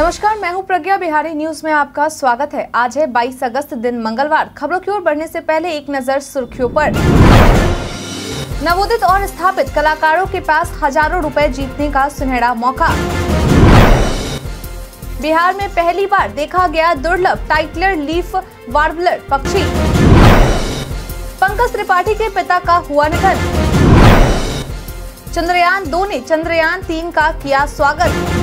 नमस्कार मैं हूं प्रज्ञा बिहारी न्यूज में आपका स्वागत है आज है 22 अगस्त दिन मंगलवार खबरों की ओर बढ़ने से पहले एक नजर सुर्खियों पर नवोदित और स्थापित कलाकारों के पास हजारों रुपए जीतने का सुनहरा मौका बिहार में पहली बार देखा गया दुर्लभ टाइटलर लीफ वार्बलर पक्षी पंकज त्रिपाठी के पिता का हुआ निधन चंद्रयान दो ने चंद्रयान तीन का किया स्वागत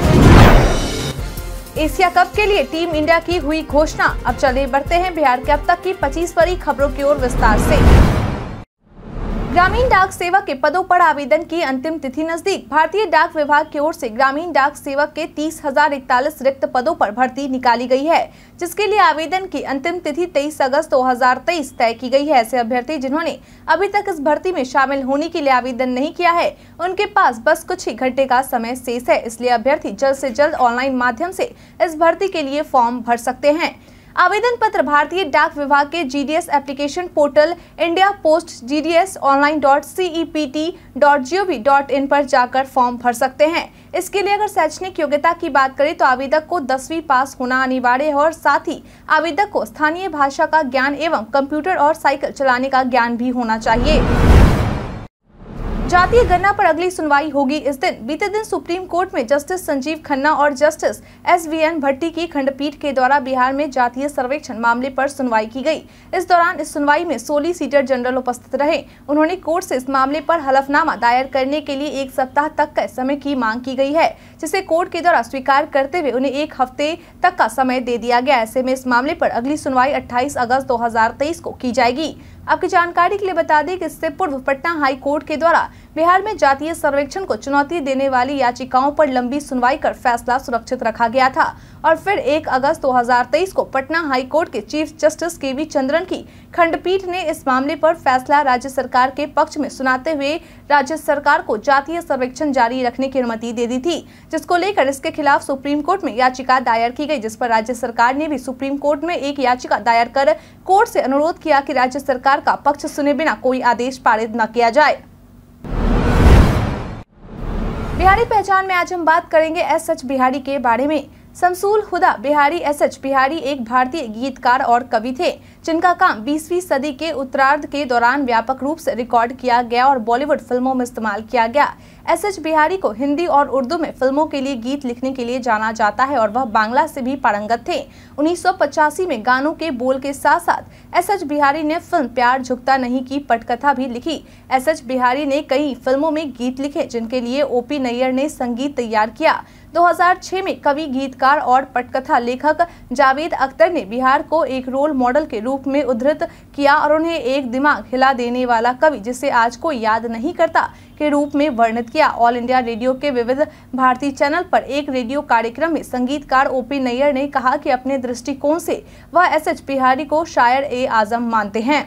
एशिया कप के लिए टीम इंडिया की हुई घोषणा अब चले बढ़ते हैं बिहार के अब तक की 25 बड़ी खबरों की ओर विस्तार से ग्रामीण डाक सेवक के पदों पर आवेदन की अंतिम तिथि नजदीक भारतीय डाक विभाग की ओर से ग्रामीण डाक सेवक के तीस हजार इकतालीस रिक्त पदों पर भर्ती निकाली गई है जिसके लिए आवेदन की अंतिम तिथि 23 अगस्त 2023 तय की गई है ऐसे अभ्यर्थी जिन्होंने अभी तक इस भर्ती में शामिल होने के लिए आवेदन नहीं किया है उनके पास बस कुछ ही घंटे का समय शेष है इसलिए अभ्यर्थी जल्द ऐसी जल्द ऑनलाइन माध्यम ऐसी इस भर्ती के लिए फॉर्म भर सकते हैं आवेदन पत्र भारतीय डाक विभाग के GDS application portal India post GDS online dot T dot G O V dot in पर जाकर फॉर्म भर सकते हैं इसके लिए अगर शैक्षणिक योग्यता की बात करें तो आवेदक को दसवीं पास होना अनिवार्य है और साथ ही आवेदक को स्थानीय भाषा का ज्ञान एवं कंप्यूटर और साइकिल चलाने का ज्ञान भी होना चाहिए जातीय गणना पर अगली सुनवाई होगी इस दिन बीते दिन सुप्रीम कोर्ट में जस्टिस संजीव खन्ना और justice S V N Bhatti की खंडपीठ के द्वारा बिहार में जातीय सर्वेक्षण मामले पर सुनवाई की गई इस दौरान इस सुनवाई में सोलह सीटर जनरल उपस्थित रहे उन्होंने कोर्ट से इस मामले पर हलफनामा दायर करने के लिए एक सप्ताह तक का समय की मांग की गई है जिसे कोर्ट के द्वारा स्वीकार करते हुए उन्हें एक हफ्ते तक का समय दे दिया गया ऐसे में इस मामले आरोप अगली सुनवाई अट्ठाईस अगस्त दो को की जाएगी आपकी जानकारी के लिए बता दें कि इससे पूर्व पटना हाई कोर्ट के द्वारा बिहार में जातीय सर्वेक्षण को चुनौती देने वाली याचिकाओं पर लंबी सुनवाई कर फैसला सुरक्षित रखा गया था और फिर 1 अगस्त 2023 को पटना हाई कोर्ट के chief justice K V Chandran की खंडपीठ ने इस मामले पर फैसला राज्य सरकार के पक्ष में सुनाते हुए राज्य सरकार को जातीय सर्वेक्षण जारी रखने की अनुमति दे दी थी जिसको लेकर इसके खिलाफ सुप्रीम कोर्ट में याचिका दायर की गई जिस पर राज्य सरकार ने भी सुप्रीम कोर्ट में एक याचिका दायर कर कोर्ट ऐसी अनुरोध किया कि राज्य सरकार का पक्ष सुने बिना कोई आदेश पारित न किया जाए बिहारी पहचान में आज हम बात करेंगे एस एच बिहारी के बारे में समसूल हुदा बिहारी एस एच बिहारी एक भारतीय गीतकार और कवि थे जिनका काम 20वीं सदी के उत्तरार्ध के दौरान व्यापक रूप से रिकॉर्ड किया गया और बॉलीवुड फिल्मों में इस्तेमाल किया गया एस एच बिहारी को हिंदी और उर्दू में फिल्मों के लिए गीत लिखने के लिए जाना जाता है और वह बांग्ला से भी पारंगत थे उन्नीस में गानों के बोल के साथ साथ एस एच बिहारी ने फिल्म प्यार झुकता नहीं की पटकथा भी लिखी एस एच बिहारी ने कई फिल्मों में गीत लिखे जिनके लिए ओपी नैयर ने संगीत तैयार किया 2006 में कवि गीतकार और पटकथा लेखक जावेद अख्तर ने बिहार को एक रोल मॉडल के रूप में उद्धृत किया और उन्हें एक दिमाग हिला देने वाला कवि जिसे आज को याद नहीं करता के रूप में वर्णित किया ऑल इंडिया रेडियो के विविध भारतीय चैनल पर एक रेडियो कार्यक्रम में संगीतकार ओपी नैयर ने कहा कि अपने दृष्टिकोण से वह एस एच बिहारी को शायर ए आजम मानते हैं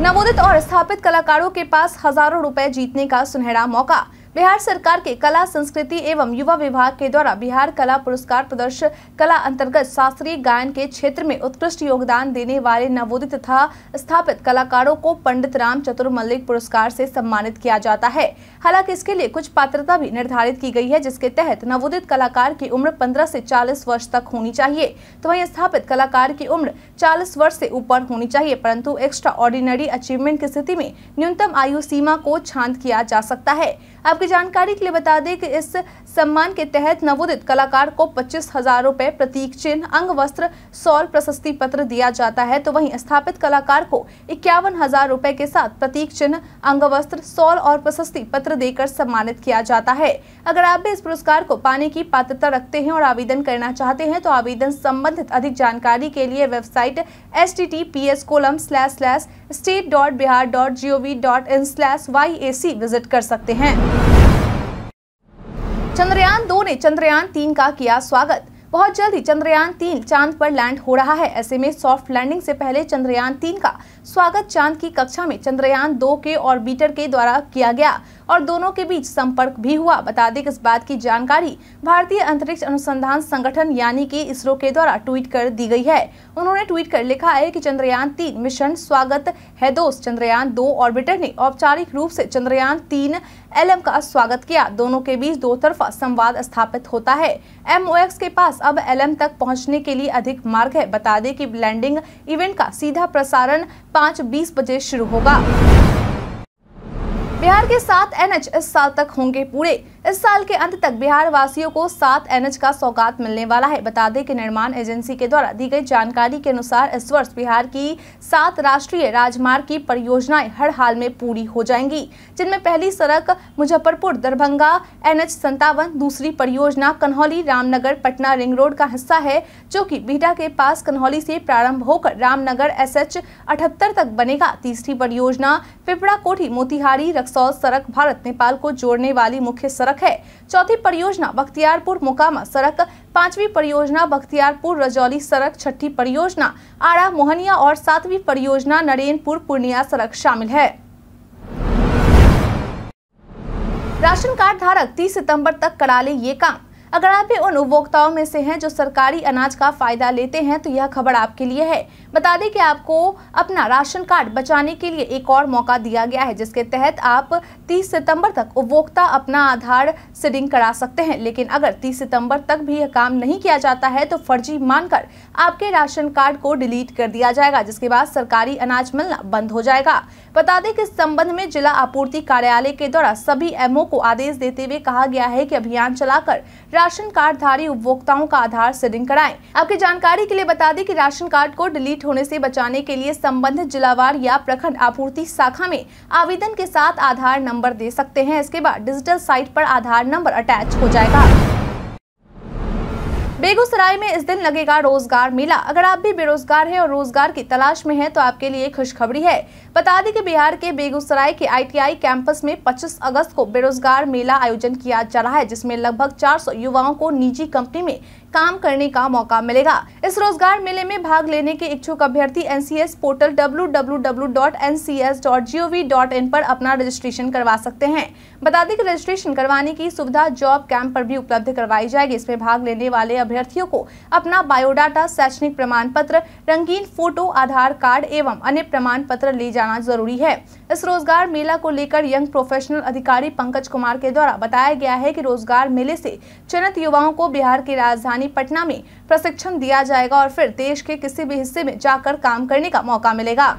नवोदित और स्थापित कलाकारों के पास हजारों रुपए जीतने का सुनहरा मौका बिहार सरकार के कला संस्कृति एवं युवा विभाग के द्वारा बिहार कला पुरस्कार प्रदर्श कला अंतर्गत शास्त्रीय गायन के क्षेत्र में उत्कृष्ट योगदान देने वाले नवोदित तथा स्थापित कलाकारों को पंडित राम चतुर मल्लिक पुरस्कार से सम्मानित किया जाता है हालांकि इसके लिए कुछ पात्रता भी निर्धारित की गई है जिसके तहत नवोदित कलाकार की उम्र पंद्रह से चालीस वर्ष तक होनी चाहिए तो वही स्थापित कलाकार की उम्र चालीस वर्ष से ऊपर होनी चाहिए परन्तु एक्स्ट्रा ऑर्डिनरी अचीवमेंट की स्थिति में न्यूनतम आयु सीमा को छांत किया जा सकता है आपकी जानकारी के लिए बता दें कि इस सम्मान के तहत नवोदित कलाकार को पच्चीस हजार रूपए प्रतीक चिन्ह अंग वस्त्र सौल प्रशस्ति पत्र दिया जाता है तो वहीं स्थापित कलाकार को इक्यावन हजार रूपए के साथ प्रतीक चिन्ह अंग वस्त्र सौल और प्रशस्ति पत्र देकर सम्मानित किया जाता है अगर आप भी इस पुरस्कार को पाने की पात्रता रखते हैं और आवेदन करना चाहते हैं तो आवेदन संबंधित अधिक जानकारी के लिए website S T T P S colon slash slash state dot Bihar dot G O V dot in slash Y A C visit कर सकते हैं चंद्रयान दो ने चंद्रयान तीन का किया स्वागत बहुत जल्द ही चंद्रयान तीन चांद पर लैंड हो रहा है ऐसे में सॉफ्ट लैंडिंग से पहले चंद्रयान तीन का स्वागत चांद की कक्षा में चंद्रयान दो के ऑर्बिटर के द्वारा किया गया और दोनों के बीच संपर्क भी हुआ बता दें इस बात की जानकारी भारतीय अंतरिक्ष अनुसंधान संगठन यानी कि इसरो के द्वारा ट्वीट कर दी गई है उन्होंने ट्वीट कर लिखा है कि चंद्रयान तीन मिशन स्वागत है दोस्त चंद्रयान दो ऑर्बिटर ने औपचारिक रूप से चंद्रयान तीन एल का स्वागत किया दोनों के बीच दो तरफा संवाद स्थापित होता है एम के पास अब एल तक पहुँचने के लिए अधिक मार्ग है बता दें की लैंडिंग इवेंट का सीधा प्रसारण पाँच बीस बजे शुरू होगा बिहार के सात एनएच इस साल तक होंगे पूरे इस साल के अंत तक बिहार वासियों को सात एनएच का सौगात मिलने वाला है बता दें कि निर्माण एजेंसी के द्वारा दी गई जानकारी के अनुसार इस वर्ष बिहार की सात राष्ट्रीय राजमार्ग की परियोजनाएं हर हाल में पूरी हो जाएंगी जिनमें पहली सड़क मुजफ्फरपुर दरभंगा एन एच संतावन दूसरी परियोजना कन्हौली रामनगर पटना रिंग रोड का हिस्सा है जो की बीटा के पास कन्हौली से प्रारंभ होकर रामनगर एस एच अठहत्तर तक बनेगा तीसरी परियोजना पिपड़ा कोठी मोतिहारी रक्सौल सड़क भारत नेपाल को जोड़ने वाली मुख्य सड़क सड़क है चौथी परियोजना बख्तियारपुर मोकामा सड़क पांचवी परियोजना बख्तियारपुर रजौली सड़क छठी परियोजना आरा मोहनिया और सातवीं परियोजना नरेनपुर पूर्णिया सड़क शामिल है राशन कार्ड धारक 30 सितंबर तक करा ले ये काम अगर आप उन उपभोक्ताओं में से हैं जो सरकारी अनाज का फायदा लेते हैं तो यह खबर आपके लिए है बता दें कि आपको अपना राशन कार्ड बचाने के लिए एक और मौका दिया गया है जिसके तहत आप 30 सितंबर तक उपभोक्ता अपना आधार सीडिंग करा सकते हैं लेकिन अगर 30 सितंबर तक भी यह काम नहीं किया जाता है तो फर्जी मानकर आपके राशन कार्ड को डिलीट कर दिया जाएगा जिसके बाद सरकारी अनाज मिलना बंद हो जाएगा बता दें कि इस संबंध में जिला आपूर्ति कार्यालय के द्वारा सभी एमओ को आदेश देते हुए कहा गया है कि अभियान चलाकर राशन कार्ड धारी उपभोक्ताओं का आधार सीडिंग कराएं। आपकी जानकारी के लिए बता दें कि राशन कार्ड को डिलीट होने से बचाने के लिए संबंधित जिलावार या प्रखंड आपूर्ति शाखा में आवेदन के साथ आधार नंबर दे सकते हैं इसके बाद डिजिटल साइट आरोप आधार नंबर अटैच हो जाएगा बेगूसराय में इस दिन लगेगा रोजगार मेला अगर आप भी बेरोजगार हैं और रोजगार की तलाश में हैं तो आपके लिए खुशखबरी है बता दें कि बिहार के बेगूसराय के आईटीआई कैंपस में 25 अगस्त को बेरोजगार मेला आयोजन किया जा रहा है जिसमें लगभग 400 युवाओं को निजी कंपनी में काम करने का मौका मिलेगा इस रोजगार मेले में भाग लेने के इच्छुक अभ्यर्थी एनसीएस पोर्टल www.ncs.gov.in पर अपना रजिस्ट्रेशन करवा सकते हैं बता दें कि रजिस्ट्रेशन करवाने की सुविधा जॉब कैंप पर भी उपलब्ध करवाई जाएगी इसमें भाग लेने वाले अभ्यर्थियों को अपना बायोडाटा शैक्षणिक प्रमाण पत्र रंगीन फोटो आधार कार्ड एवं अन्य प्रमाण पत्र ले जा जाना जरूरी है इस रोजगार मेला को लेकर यंग प्रोफेशनल अधिकारी पंकज कुमार के द्वारा बताया गया है कि रोजगार मेले से चयनित युवाओं को बिहार की राजधानी पटना में प्रशिक्षण दिया जाएगा और फिर देश के किसी भी हिस्से में जाकर काम करने का मौका मिलेगा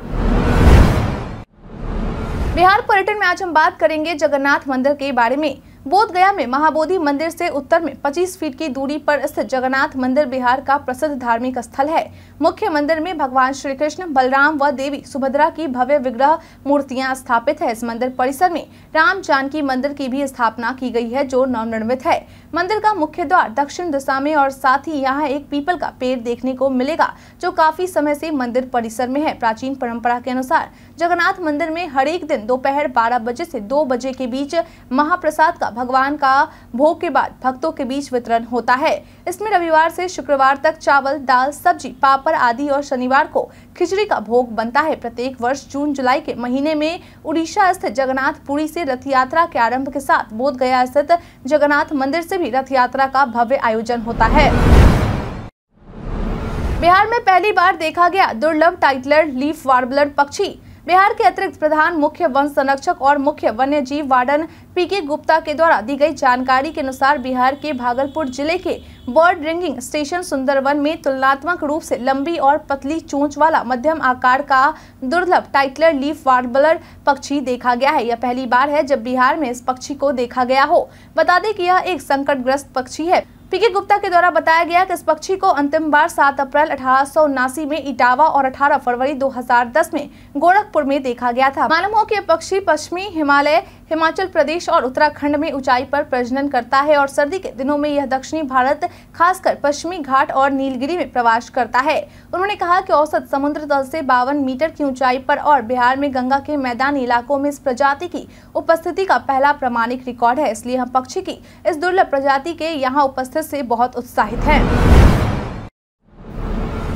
बिहार पर्यटन में आज हम बात करेंगे जगन्नाथ मंदिर के बारे में बोधगया में महाबोधि मंदिर से उत्तर में 25 फीट की दूरी पर स्थित जगन्नाथ मंदिर बिहार का प्रसिद्ध धार्मिक स्थल है मुख्य मंदिर में भगवान श्री कृष्ण बलराम व देवी सुभद्रा की भव्य विग्रह मूर्तियां स्थापित है इस मंदिर परिसर में राम जानकी मंदिर की भी स्थापना की गई है जो नवनिर्मित है मंदिर का मुख्य द्वार दक्षिण दिशा में और साथ ही यहाँ एक पीपल का पेड़ देखने को मिलेगा जो काफी समय से मंदिर परिसर में है प्राचीन परंपरा के अनुसार जगन्नाथ मंदिर में हर एक दिन दोपहर बारह बजे से दो बजे के बीच महाप्रसाद का भगवान का भोग के बाद भक्तों के बीच वितरण होता है इसमें रविवार से शुक्रवार तक चावल दाल सब्जी पापड़ आदि और शनिवार को खिचड़ी का भोग बनता है प्रत्येक वर्ष जून जुलाई के महीने में उड़ीसा स्थित जगन्नाथ पुरी से रथ यात्रा के आरंभ के साथ बोध गया स्थित जगन्नाथ मंदिर से भी रथ यात्रा का भव्य आयोजन होता है बिहार में पहली बार देखा गया दुर्लभ टाइटलर लीफ वार्बलर पक्षी बिहार के अतिरिक्त प्रधान मुख्य वन संरक्षक और मुख्य वन्य जीव वार्डन पी के गुप्ता के द्वारा दी गई जानकारी के अनुसार बिहार के भागलपुर जिले के बर्ड रिंगिंग स्टेशन सुंदरवन में तुलनात्मक रूप से लंबी और पतली चोंच वाला मध्यम आकार का दुर्लभ टाइटलर लीफ वार्बलर पक्षी देखा गया है यह पहली बार है जब बिहार में इस पक्षी को देखा गया हो बता दें कि यह एक संकटग्रस्त पक्षी है पीके गुप्ता के द्वारा बताया गया कि इस पक्षी को अंतिम बार 7 अप्रैल अठारह में इटावा और 18 फरवरी 2010 में गोरखपुर में देखा गया था मालूम हो कि यह पक्षी पश्चिमी हिमालय हिमाचल प्रदेश और उत्तराखंड में ऊंचाई पर प्रजनन करता है और सर्दी के दिनों में यह दक्षिणी भारत खासकर पश्चिमी घाट और नीलगिरी में प्रवास करता है उन्होंने कहा कि औसत समुद्र तल से बावन मीटर की ऊंचाई पर और बिहार में गंगा के मैदानी इलाकों में इस प्रजाति की उपस्थिति का पहला प्रमाणिक रिकॉर्ड है इसलिए हम पक्षी की इस दुर्लभ प्रजाति के यहाँ उपस्थित से बहुत उत्साहित है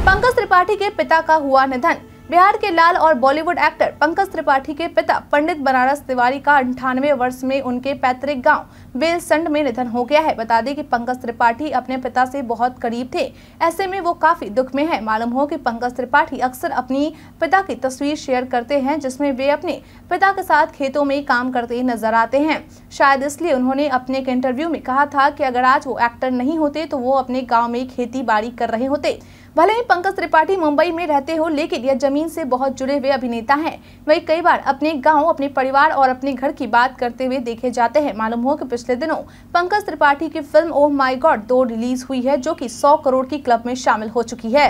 पंकज त्रिपाठी के पिता का हुआ निधन बिहार के लाल और बॉलीवुड एक्टर पंकज त्रिपाठी के पिता पंडित बनारस तिवारी का अंठानवे वर्ष में उनके पैतृक गांव बेलसंड में निधन हो गया है बता दें कि पंकज त्रिपाठी अपने पिता से बहुत करीब थे ऐसे में वो काफी दुख में है मालूम हो कि पंकज त्रिपाठी अक्सर अपनी पिता की तस्वीर शेयर करते हैं जिसमे वे अपने पिता के साथ खेतों में काम करते नजर आते हैं शायद इसलिए उन्होंने अपने एक इंटरव्यू में कहा था की अगर आज वो एक्टर नहीं होते तो वो अपने गाँव में खेती बाड़ी कर रहे होते भले ही पंकज त्रिपाठी मुंबई में रहते हो लेकिन यह जमीन से बहुत जुड़े हुए अभिनेता हैं वही कई बार अपने गांव अपने परिवार और अपने घर की बात करते हुए देखे जाते हैं मालूम हो कि पिछले दिनों पंकज त्रिपाठी की फिल्म ओह माई गॉड दो रिलीज हुई है जो की सौ करोड़ की क्लब में शामिल हो चुकी है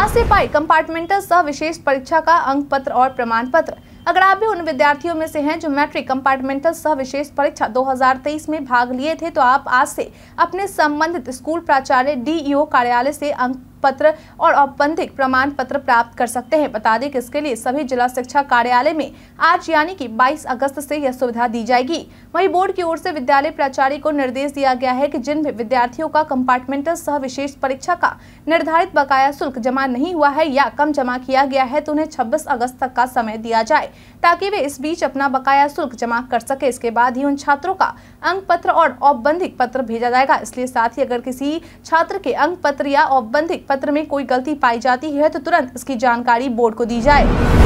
आज से पाई कम्पार्टमेंटल सह विशेष परीक्षा का अंक पत्र और प्रमाण पत्र अगर आप भी उन विद्यार्थियों में से हैं जो मैट्रिक कंपार्टमेंटल सह विशेष परीक्षा 2023 में भाग लिए थे तो आप आज से अपने संबंधित स्कूल प्राचार्य डीईओ कार्यालय से अंक पत्र और औपबंधिक प्रमाण पत्र प्राप्त कर सकते हैं बता दें कि इसके लिए सभी जिला शिक्षा कार्यालय में आज यानी कि 22 अगस्त से यह सुविधा दी जाएगी वहीं बोर्ड की ओर से विद्यालय प्राचार्य को निर्देश दिया गया है कि जिन विद्यार्थियों का कंपार्टमेंटल सह विशेष परीक्षा का निर्धारित बकाया शुल्क जमा नहीं हुआ है या कम जमा किया गया है तो उन्हें छब्बीस अगस्त तक का समय दिया जाए ताकि वे इस बीच अपना बकाया शुल्क जमा कर सके इसके बाद ही उन छात्रों का अंक पत्र और औपबंधिक पत्र भेजा जाएगा इसलिए साथ ही अगर किसी छात्र के अंक पत्र या औपबंधिक पत्र में कोई गलती पाई जाती है तो तुरंत इसकी जानकारी बोर्ड को दी जाए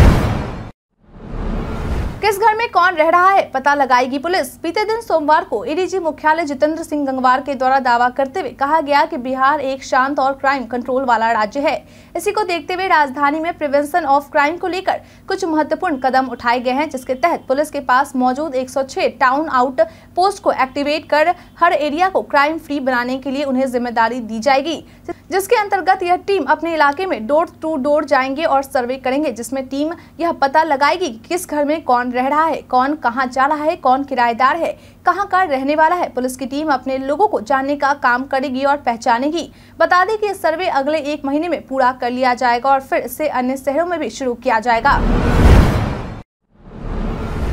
किस घर में कौन रह रहा है पता लगाएगी पुलिस बीते दिन सोमवार को एडीजी e मुख्यालय जितेंद्र सिंह गंगवार के द्वारा दावा करते हुए कहा गया कि बिहार एक शांत और क्राइम कंट्रोल वाला राज्य है इसी को देखते हुए राजधानी में प्रिवेंशन ऑफ क्राइम को लेकर कुछ महत्वपूर्ण कदम उठाए गए हैं जिसके तहत पुलिस के पास मौजूद एक टाउन आउट पोस्ट को एक्टिवेट कर हर एरिया को क्राइम फ्री बनाने के लिए उन्हें जिम्मेदारी दी जाएगी जिसके अंतर्गत यह टीम अपने इलाके में डोर टू डोर जाएंगे और सर्वे करेंगे जिसमें टीम यह पता लगाएगी कि किस घर में कौन रह रहा है कौन कहाँ जा रहा है कौन किराएदार है कहाँ का रहने वाला है पुलिस की टीम अपने लोगों को जानने का काम करेगी और पहचानेगी बता दें कि सर्वे अगले एक महीने में पूरा कर लिया जाएगा और फिर इसे अन्य शहरों में भी शुरू किया जाएगा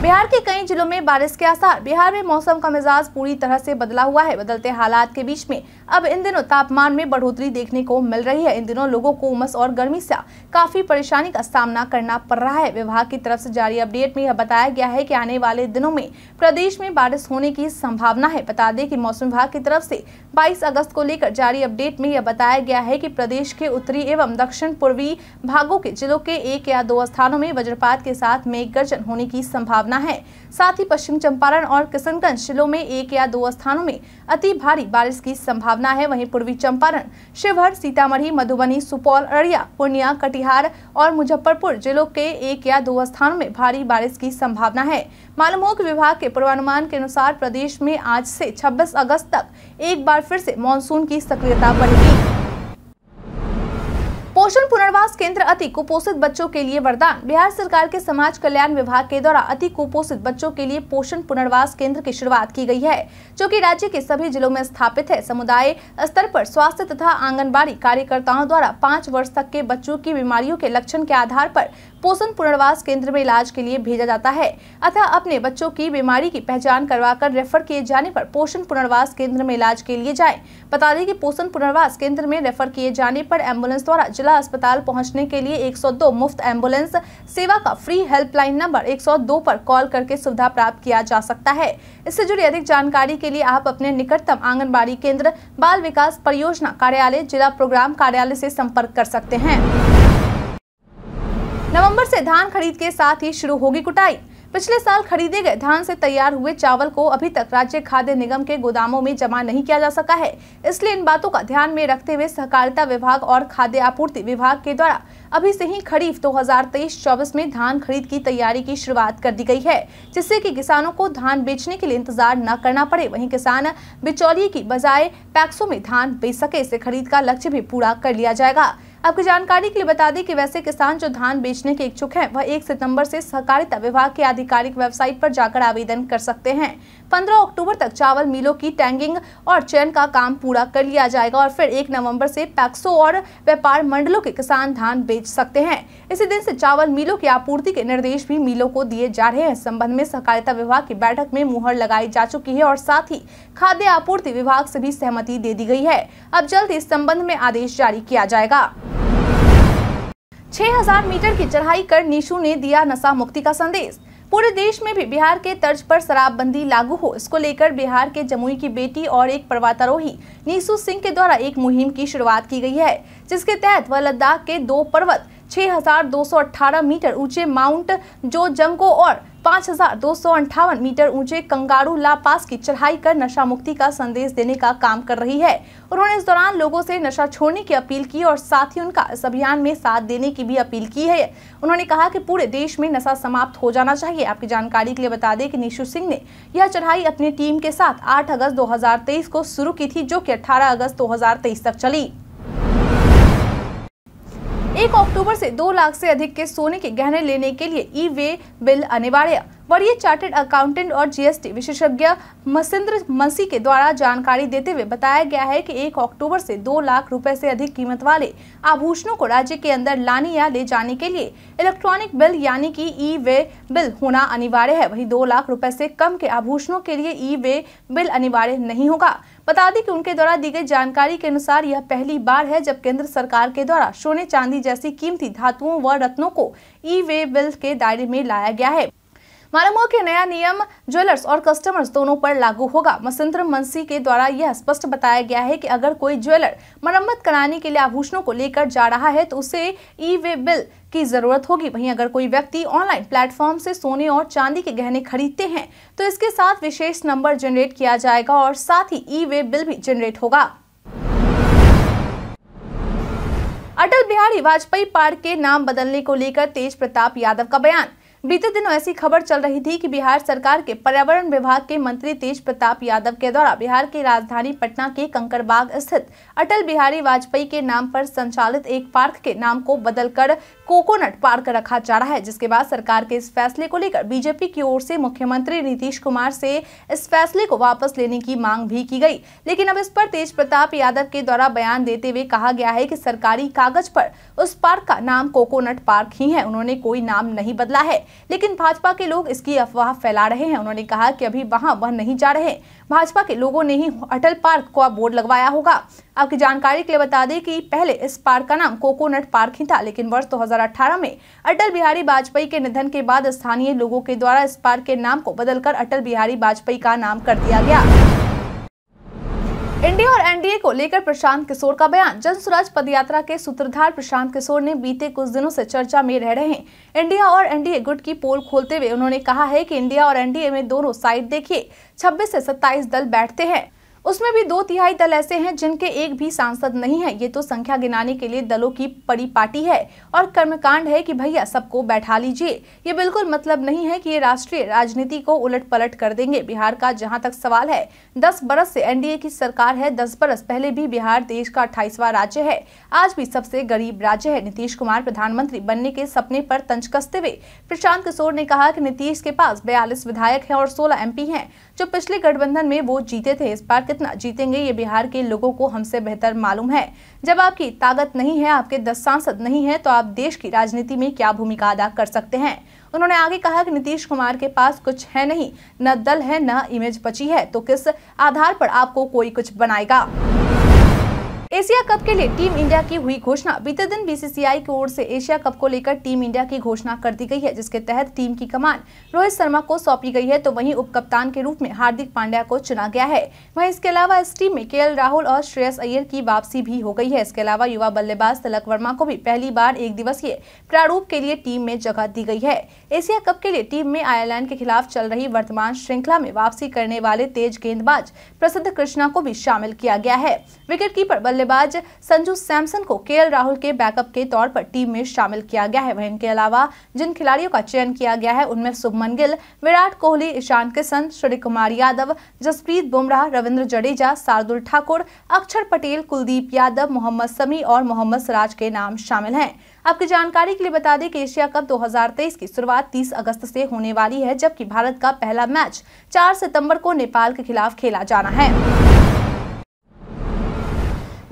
बिहार के कई जिलों में बारिश के आसार बिहार में मौसम का मिजाज पूरी तरह से बदला हुआ है बदलते हालात के बीच में अब इन दिनों तापमान में बढ़ोतरी देखने को मिल रही है इन दिनों लोगों को उमस और गर्मी से काफी परेशानी का सामना करना पड़ रहा है विभाग की तरफ से जारी अपडेट में यह बताया गया है कि आने वाले दिनों में प्रदेश में बारिश होने की संभावना है बता दें कि मौसम विभाग की तरफ से 22 अगस्त को लेकर जारी अपडेट में यह बताया गया है कि प्रदेश के उत्तरी एवं दक्षिण पूर्वी भागों के जिलों के एक या दो स्थानों में वज्रपात के साथ मेघ गर्जन होने की संभावना संभावना है साथ ही पश्चिम चंपारण और किशनगंज जिलों में एक या दो स्थानों में अति भारी बारिश की संभावना है वहीं पूर्वी चंपारण शिवहर सीतामढ़ी मधुबनी सुपौल अररिया पूर्णिया कटिहार और मुजफ्फरपुर जिलों के एक या दो स्थानों में भारी बारिश की संभावना है मालूम हो कि विभाग के पूर्वानुमान के अनुसार प्रदेश में आज से छब्बीस अगस्त तक एक बार फिर से मानसून की सक्रियता बढ़ेगी पोषण पुनर्वास केंद्र अति कुपोषित बच्चों के लिए वरदान बिहार सरकार के समाज कल्याण विभाग के द्वारा अति कुपोषित बच्चों के लिए पोषण पुनर्वास केंद्र की शुरुआत की गई है जो कि राज्य के सभी जिलों में स्थापित है समुदाय स्तर पर स्वास्थ्य तथा आंगनबाड़ी कार्यकर्ताओं द्वारा पाँच वर्ष तक के बच्चों की बीमारियों के लक्षण के आधार आरोप पोषण पुनर्वास केंद्र में इलाज के लिए भेजा जाता है अतः अपने बच्चों की बीमारी की पहचान करवाकर रेफर किए जाने पर पोषण पुनर्वास केंद्र में इलाज के लिए जाएं। बता दें कि पोषण पुनर्वास केंद्र में रेफर किए जाने पर एम्बुलेंस द्वारा जिला अस्पताल पहुंचने के लिए 102 मुफ्त एम्बुलेंस सेवा का फ्री हेल्पलाइन नंबर एक पर कॉल करके सुविधा प्राप्त किया जा सकता है इससे जुड़ी अधिक जानकारी के लिए आप अपने निकटतम आंगनबाड़ी केंद्र बाल विकास परियोजना कार्यालय जिला प्रोग्राम कार्यालय से संपर्क कर सकते हैं नवंबर से धान खरीद के साथ ही शुरू होगी कुटाई पिछले साल खरीदे गए धान से तैयार हुए चावल को अभी तक राज्य खाद्य निगम के गोदामों में जमा नहीं किया जा सका है इसलिए इन बातों का ध्यान में रखते हुए सहकारिता विभाग और खाद्य आपूर्ति विभाग के द्वारा अभी से ही खरीफ 2023-24 में धान खरीद की तैयारी की शुरुआत कर दी गई है जिससे कि किसानों को धान बेचने के लिए इंतजार न करना पड़े वहीं किसान बिचौलिए की बजाय पैक्सों में धान बेच सके इसे खरीद का लक्ष्य भी पूरा कर लिया जाएगा आपको जानकारी के लिए बता दें कि वैसे किसान जो धान बेचने के इच्छुक हैं वह एक सितंबर से सहकारिता विभाग के आधिकारिक वेबसाइट पर जाकर आवेदन कर सकते हैं 15 अक्टूबर तक चावल मिलों की टैंगिंग और चयन का काम पूरा कर लिया जाएगा और फिर एक नवंबर से पैक्सो और व्यापार मंडलों के किसान धान बेच सकते हैं इसी दिन से चावल मिलों की आपूर्ति के निर्देश भी मिलों को दिए जा रहे हैं इस संबंध में सहकारिता विभाग की बैठक में मुहर लगाई जा चुकी है और साथ ही खाद्य आपूर्ति विभाग से भी सहमति दे दी गई है अब जल्द इस संबंध में आदेश जारी किया जाएगा 6000 मीटर की चढ़ाई कर निशु ने दिया नशा मुक्ति का संदेश पूरे देश में भी बिहार के तर्ज पर शराबबंदी लागू हो इसको लेकर बिहार के जमुई की बेटी और एक पर्वतारोही नीसू सिंह के द्वारा एक मुहिम की शुरुआत की गई है जिसके तहत वह लद्दाख के दो पर्वत छह मीटर ऊंचे माउंट जो और पाँच मीटर ऊंचे कंगारू ला पास की चढ़ाई कर नशा मुक्ति का संदेश देने का काम कर रही है उन्होंने इस दौरान लोगों से नशा छोड़ने की अपील की और साथ ही उनका इस अभियान में साथ देने की भी अपील की है उन्होंने कहा कि पूरे देश में नशा समाप्त हो जाना चाहिए आपकी जानकारी के लिए बता दें कि निशु सिंह ने यह चढ़ाई अपनी टीम के साथ आठ अगस्त दो को शुरू की थी जो की अठारह अगस्त दो तक चली एक अक्टूबर से दो लाख से अधिक के सोने के गहने लेने के लिए ई वे बिल अनिवार्य वरीय चार्टेड अकाउंटेंट और जीएसटी विशेषज्ञ मसिंद्र मसी के द्वारा जानकारी देते हुए बताया गया है कि एक अक्टूबर से दो लाख रुपए से अधिक कीमत वाले आभूषणों को राज्य के अंदर लाने या ले जाने के लिए इलेक्ट्रॉनिक बिल यानी कि ई वे बिल होना अनिवार्य है वही दो लाख रूपए से कम के आभूषणों के लिए ई वे बिल अनिवार्य नहीं होगा बता दें कि उनके द्वारा दी गई जानकारी के अनुसार यह पहली बार है जब केंद्र सरकार के द्वारा सोने चांदी जैसी कीमती धातुओं व रत्नों को ई वे बिल के दायरे में लाया गया है मानमोल के नया नियम ज्वेलर्स और कस्टमर्स दोनों पर लागू होगा मसंत्र मंसी के द्वारा यह स्पष्ट बताया गया है कि अगर कोई ज्वेलर मरम्मत कराने के लिए आभूषणों को लेकर जा रहा है तो उसे ई वे बिल की जरूरत होगी वहीं अगर कोई व्यक्ति ऑनलाइन प्लेटफॉर्म से सोने और चांदी के गहने खरीदते हैं तो इसके साथ विशेष नंबर जनरेट किया जाएगा और साथ ही ई वे बिल भी जनरेट होगा अटल बिहारी वाजपेयी पार्क के नाम बदलने को लेकर तेज प्रताप यादव का बयान बीते दिनों ऐसी खबर चल रही थी कि बिहार सरकार के पर्यावरण विभाग के मंत्री तेज प्रताप यादव के द्वारा बिहार की राजधानी पटना के कंकड़बाग स्थित अटल बिहारी वाजपेयी के नाम पर संचालित एक पार्क के नाम को बदलकर कोकोनट पार्क रखा जा रहा है जिसके बाद सरकार के इस फैसले को लेकर बीजेपी की ओर से मुख्यमंत्री नीतीश कुमार से इस फैसले को वापस लेने की मांग भी की गई लेकिन अब इस पर तेज प्रताप यादव के द्वारा बयान देते हुए कहा गया है कि सरकारी कागज पर उस पार्क का नाम कोकोनट पार्क ही है उन्होंने कोई नाम नहीं बदला है लेकिन भाजपा के लोग इसकी अफवाह फैला रहे हैं उन्होंने कहा की अभी वहाँ वह नहीं जा रहे भाजपा के लोगों ने ही अटल पार्क को बोर्ड लगवाया होगा आपकी जानकारी के लिए बता दें कि पहले इस पार्क का नाम कोकोनट पार्क ही था लेकिन वर्ष 2018 में अटल बिहारी वाजपेयी के निधन के बाद स्थानीय लोगों के द्वारा इस पार्क के नाम को बदलकर अटल बिहारी वाजपेयी का नाम कर दिया गया इंडिया और एनडीए को लेकर प्रशांत किशोर का बयान जन स्वराज पदयात्रा के सूत्रधार प्रशांत किशोर ने बीते कुछ दिनों से चर्चा में रह रहे हैं इंडिया और एनडीए गुट की पोल खोलते हुए उन्होंने कहा है कि इंडिया और एनडीए में दोनों साइड देखिए 26 से 27 दल बैठते हैं उसमें भी दो तिहाई दल ऐसे हैं जिनके एक भी सांसद नहीं है ये तो संख्या गिनाने के लिए दलों की पड़ी पार्टी है और कर्मकांड है कि भैया सबको बैठा लीजिए ये बिल्कुल मतलब नहीं है कि ये राष्ट्रीय राजनीति को उलट पलट कर देंगे बिहार का जहां तक सवाल है दस बरस से एनडीए की सरकार है दस बरस पहले भी बिहार देश का अट्ठाईसवा राज्य है आज भी सबसे गरीब राज्य है नीतीश कुमार प्रधानमंत्री बनने के सपने पर तंज कसते हुए प्रशांत किशोर ने कहा की नीतीश के पास बयालीस विधायक है और सोलह एम है जो पिछले गठबंधन में वोट जीते थे इस बार कितना जीतेंगे ये बिहार के लोगों को हमसे बेहतर मालूम है जब आपकी ताकत नहीं है आपके दस सांसद नहीं है तो आप देश की राजनीति में क्या भूमिका अदा कर सकते हैं उन्होंने आगे कहा कि नीतीश कुमार के पास कुछ है नहीं न दल है न इमेज बची है तो किस आधार पर आपको कोई कुछ बनाएगा एशिया कप के लिए टीम इंडिया की हुई घोषणा बीते दिन बीसीसीआई की ओर से एशिया कप को लेकर टीम इंडिया की घोषणा कर दी गई है जिसके तहत टीम की कमान रोहित शर्मा को सौंपी गई है तो वहीं उपकप्तान के रूप में हार्दिक पांड्या को चुना गया है वहीं इसके अलावा इस टीम में के राहुल और श्रेयस अय्यर की वापसी भी हो गई है इसके अलावा युवा बल्लेबाज तिलक वर्मा को भी पहली बार एक दिवसीय प्रारूप के लिए टीम में जगह दी गई है एशिया कप के लिए टीम में आयरलैंड के खिलाफ चल रही वर्तमान श्रृंखला में वापसी करने वाले तेज गेंदबाज प्रसिद्ध कृष्णा को भी शामिल किया गया है विकेट कीपर बल्ले बल्लेबाज संजू सैमसन को केएल राहुल के बैकअप के तौर पर टीम में शामिल किया गया है वह इनके अलावा जिन खिलाड़ियों का चयन किया गया है उनमें सुभमन गिल विराट कोहली ईशान किशन श्री कुमार यादव जसप्रीत बुमराह रविन्द्र जडेजा शार्दुल ठाकुर अक्षर पटेल कुलदीप यादव मोहम्मद समी और मोहम्मद सराज के नाम शामिल हैं आपकी जानकारी के लिए बता दें कि एशिया कप 2023 की शुरुआत 30 अगस्त से होने वाली है जबकि भारत का पहला मैच 4 सितंबर को नेपाल के खिलाफ खेला जाना है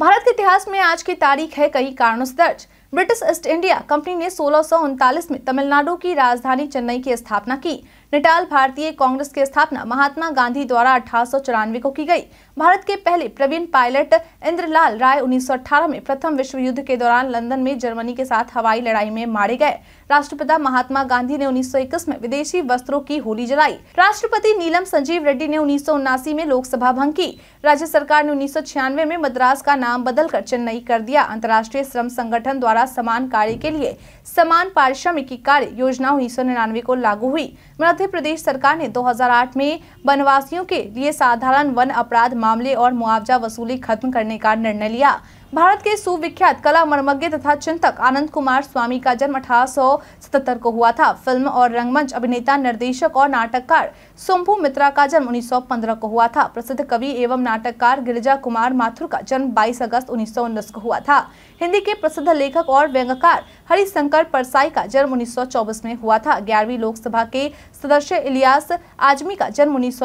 भारत के इतिहास में आज की तारीख है कई कारणों से दर्ज ब्रिटिश ईस्ट इंडिया कंपनी ने सोलह में तमिलनाडु की राजधानी चेन्नई की स्थापना की नेटाल भारतीय कांग्रेस की स्थापना महात्मा गांधी द्वारा अठारह को की गई भारत के पहले प्रवीण पायलट इंद्रलाल राय 1918 में प्रथम विश्व युद्ध के दौरान लंदन में जर्मनी के साथ हवाई लड़ाई में मारे गए राष्ट्रपिता महात्मा गांधी ने उन्नीस में विदेशी वस्त्रों की होली जलाई राष्ट्रपति नीलम संजीव रेड्डी ने उन्नीस में लोकसभा भंग की राज्य सरकार ने उन्नीस में मद्रास का नाम बदलकर चेन्नई कर दिया अंतर्राष्ट्रीय श्रम संगठन द्वारा समान कार्य के लिए समान पारिश्रमिक कार्य योजना उन्नीस को लागू हुई मध्य प्रदेश सरकार ने 2008 में वनवासियों के लिए साधारण वन अपराध मामले और मुआवजा वसूली खत्म करने का निर्णय लिया भारत के सुविख्यात कला मर्मज्ञ तथा चिंतक आनंद कुमार स्वामी का जन्म अठारह को हुआ था फिल्म और रंगमंच अभिनेता निर्देशक और नाटककार सोम्भू मित्रा का जन्म 1915 को हुआ था प्रसिद्ध कवि एवं नाटककार गिरिजा कुमार माथुर का जन्म 22 अगस्त उन्नीस को हुआ था हिंदी के प्रसिद्ध लेखक और व्यंगकार हरिशंकर परसाई का जन्म उन्नीस में हुआ था ग्यारहवीं लोकसभा के सदस्य इलियास आजमी का जन्म उन्नीस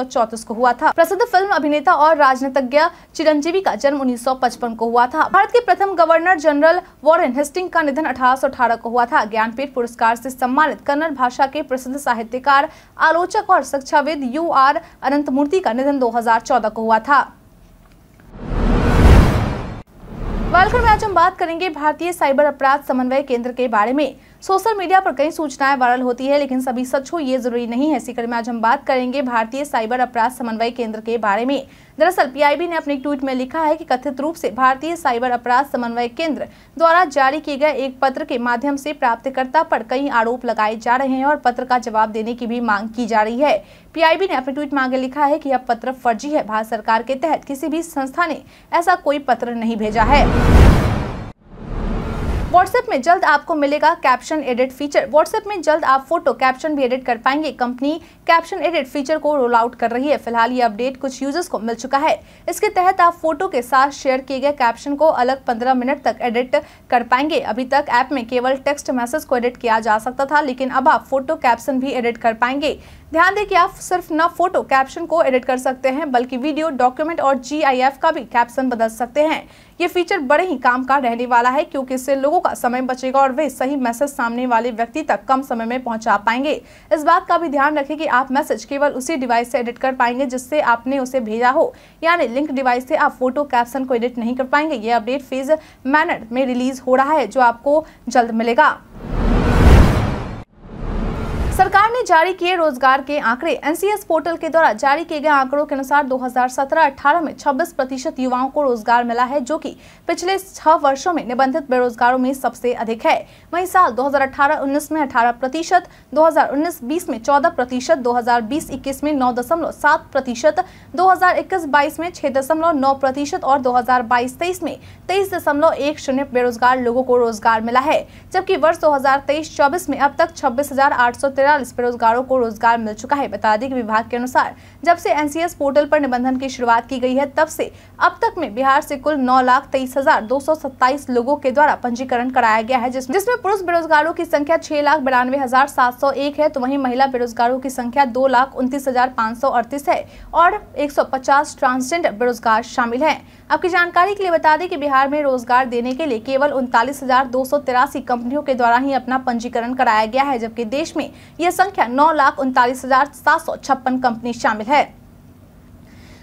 को हुआ था प्रसिद्ध फिल्म अभिनेता और राजनीतिज्ञ चिरंजीवी का जन्म उन्नीस को हुआ था भारत के प्रथम गवर्नर जनरल वॉरेन हेस्टिंग का निधन अठारह को हुआ था ज्ञानपीठ पुरस्कार से सम्मानित कन्नड़ भाषा के प्रसिद्ध साहित्यकार आलोचक और शिक्षाविद यू आर अनंत मूर्ति का निधन 2014 को हुआ था वेलकम में आज हम बात करेंगे भारतीय साइबर अपराध समन्वय केंद्र के बारे में सोशल मीडिया पर कई सूचनाएं वायरल होती है लेकिन सभी सच हो ये जरूरी नहीं है इसी कड़ी में आज हम बात करेंगे भारतीय साइबर अपराध समन्वय केंद्र के बारे में दरअसल पीआईबी ने अपने ट्वीट में लिखा है कि कथित रूप से भारतीय साइबर अपराध समन्वय केंद्र द्वारा जारी किए गए एक पत्र के माध्यम से प्राप्तकर्ता पर कई आरोप लगाए जा रहे हैं और पत्र का जवाब देने की भी मांग की जा रही है पीआईबी ने अपने ट्वीट में आगे लिखा है कि यह पत्र फर्जी है भारत सरकार के तहत किसी भी संस्था ने ऐसा कोई पत्र नहीं भेजा है व्हाट्सएप में जल्द आपको मिलेगा कैप्शन एडिट फीचर व्हाट्सएप में जल्द आप फोटो कैप्शन भी एडिट कर पाएंगे कंपनी कैप्शन एडिट फीचर को रोल आउट कर रही है फिलहाल ये अपडेट कुछ यूजर्स को मिल चुका है इसके तहत आप फोटो के साथ शेयर किए गए कैप्शन को अलग पंद्रह मिनट तक एडिट कर पाएंगे अभी तक ऐप में केवल टेक्स्ट मैसेज को एडिट किया जा सकता था लेकिन अब आप फोटो कैप्शन भी एडिट कर पाएंगे ध्यान दें कि आप सिर्फ न फोटो कैप्शन को एडिट कर सकते हैं बल्कि वीडियो डॉक्यूमेंट और जी का भी कैप्शन बदल सकते हैं ये फीचर बड़े ही काम का रहने वाला है क्योंकि इससे लोगों का समय बचेगा और वे सही मैसेज सामने वाले व्यक्ति तक कम समय में पहुंचा पाएंगे इस बात का भी ध्यान रखें कि आप मैसेज केवल उसी डिवाइस से एडिट कर पाएंगे जिससे आपने उसे भेजा हो यानी लिंक डिवाइस से आप फोटो कैप्शन को एडिट नहीं कर पाएंगे ये अपडेट फेज मैनर में रिलीज हो रहा है जो आपको जल्द मिलेगा ने जारी किए रोजगार के आंकड़े एनसीएस पोर्टल के द्वारा जारी किए गए आंकड़ों के अनुसार 2017-18 में 26 प्रतिशत युवाओं को रोजगार मिला है जो कि पिछले छह वर्षों में निबंधित बेरोजगारों में सबसे अधिक है वहीं साल 2018-19 में 18 प्रतिशत दो 2019-20 में 14 प्रतिशत दो 2020-21 में 9.7 प्रतिशत 2021-22 में नौ प्रतिशत और दो हजार में शून्य बेरोजगार लोगों को रोजगार मिला है जबकि वर्ष दो हजार में अब तक छब्बीस बेरोजगारों को रोजगार मिल चुका है बता दें कि विभाग के अनुसार जब से एनसीएस पोर्टल पर निबंधन की शुरुआत की गई है तब से अब तक में बिहार से कुल नौ लाख तेईस हजार दो सौ सत्ताईस लोगों के द्वारा पंजीकरण कराया गया है जिसमें जिस पुरुष बेरोजगारों की संख्या छह लाख बिरानवे हजार सात सौ एक है तो वही महिला बेरोजगारों की संख्या दो लाख उनतीस हजार पाँच सौ अड़तीस है और एक सौ पचास ट्रांसजेंडर बेरोजगार शामिल है आपकी जानकारी के लिए बता दें कि बिहार में रोजगार देने के लिए केवल उनतालीस हजार दो सौ तिरासी कंपनियों के द्वारा ही अपना पंजीकरण कराया गया है जबकि देश में यह संख्या संख्या नौ लाख उनतालीस हजार सात सौ छप्पन कंपनी शामिल है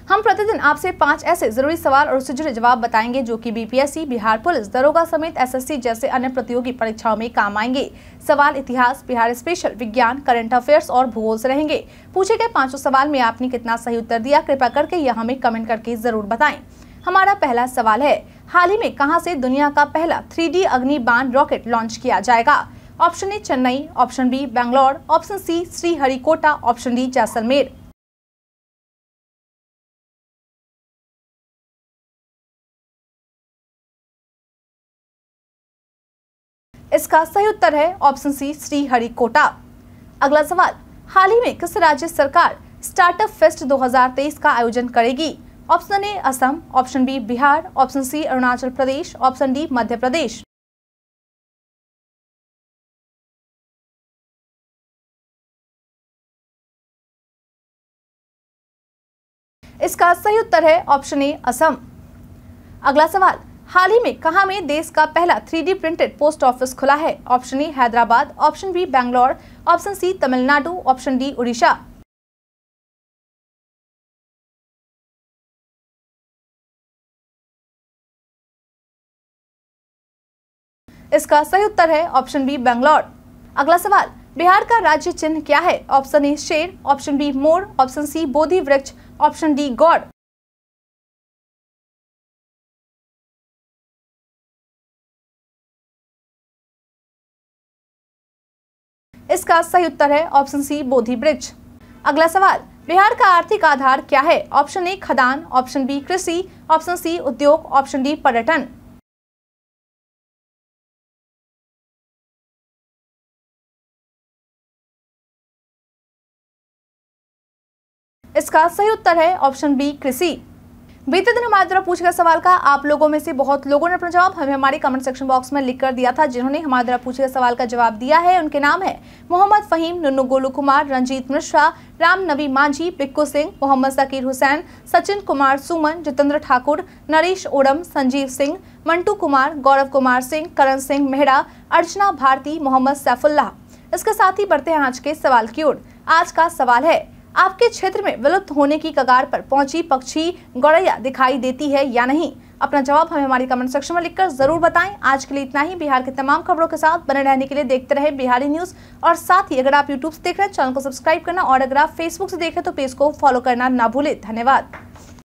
हम प्रतिदिन आपसे पांच ऐसे जरूरी सवाल और उससे जुड़े जवाब बताएंगे जो कि बीपीएससी बिहार पुलिस दरोगा समेत एसएससी जैसे अन्य प्रतियोगी परीक्षाओं में काम आएंगे सवाल इतिहास बिहार स्पेशल विज्ञान करंट अफेयर्स और भूगोल से रहेंगे पूछे गए पांचों सवाल में आपने कितना सही उत्तर दिया कृपया करके यह हमें कमेंट करके जरूर बताए हमारा पहला सवाल है हाल ही में कहा से दुनिया का पहला थ्री अग्नि बाण रॉकेट लॉन्च किया जाएगा option A Chennai option B Bangalore option C Sriharikota option D Jaisalmer इसका सही उत्तर है ऑप्शन सी श्रीहरिकोटा अगला सवाल हाल ही में किस राज्य सरकार स्टार्टअप फेस्ट 2023 का आयोजन करेगी option A Assam option B Bihar option C Arunachal Pradesh option D Madhya Pradesh इसका सही उत्तर है ऑप्शन ए असम अगला सवाल हाल ही में कहा में देश का पहला 3D प्रिंटेड पोस्ट ऑफिस खुला है option A Hyderabad option B Bangalore option C Tamil Nadu option D Orissa इसका सही उत्तर है ऑप्शन बी बैंगलोर अगला सवाल बिहार का राज्य चिन्ह क्या है ऑप्शन ए शेर ऑप्शन बी मोर ऑप्शन सी बोधी वृक्ष ऑप्शन डी गॉड इसका सही उत्तर है ऑप्शन सी बोधी ब्रिज अगला सवाल बिहार का आर्थिक आधार क्या है ऑप्शन ए खदान ऑप्शन बी कृषि ऑप्शन सी उद्योग ऑप्शन डी पर्यटन इसका सही उत्तर है ऑप्शन बी कृषि बीते दिन हमारे द्वारा पूछे गए सवाल का आप लोगों में से बहुत लोगों ने अपना जवाब हमें हमारे कमेंट सेक्शन बॉक्स में लिख कर दिया था जिन्होंने हमारे द्वारा पूछे गए सवाल का जवाब दिया है उनके नाम है मोहम्मद फहीम नुनू गोलू कुमार रंजीत मिश्रा राम नबी मांझी पिक्कू सिंह मोहम्मद जकीर हुसैन सचिन कुमार सुमन जितेंद्र ठाकुर नरेश ओडम संजीव सिंह मंटू कुमार गौरव कुमार सिंह करण सिंह मेहरा अर्चना भारती मोहम्मद सैफुल्लाह इसके साथ ही बढ़ते हैं आज के सवाल की ओर आज का सवाल है आपके क्षेत्र में विलुप्त होने की कगार पर पहुंची पक्षी गौरैया दिखाई देती है या नहीं अपना जवाब हमें हमारी कमेंट सेक्शन में लिखकर जरूर बताएं आज के लिए इतना ही बिहार के तमाम खबरों के साथ बने रहने के लिए देखते रहे बिहारी न्यूज और साथ ही अगर आप यूट्यूब से देख रहे हैं चैनल को सब्सक्राइब करना और अगर आप फेसबुक से देख रहे हैं तो पेज को फॉलो करना ना भूले धन्यवाद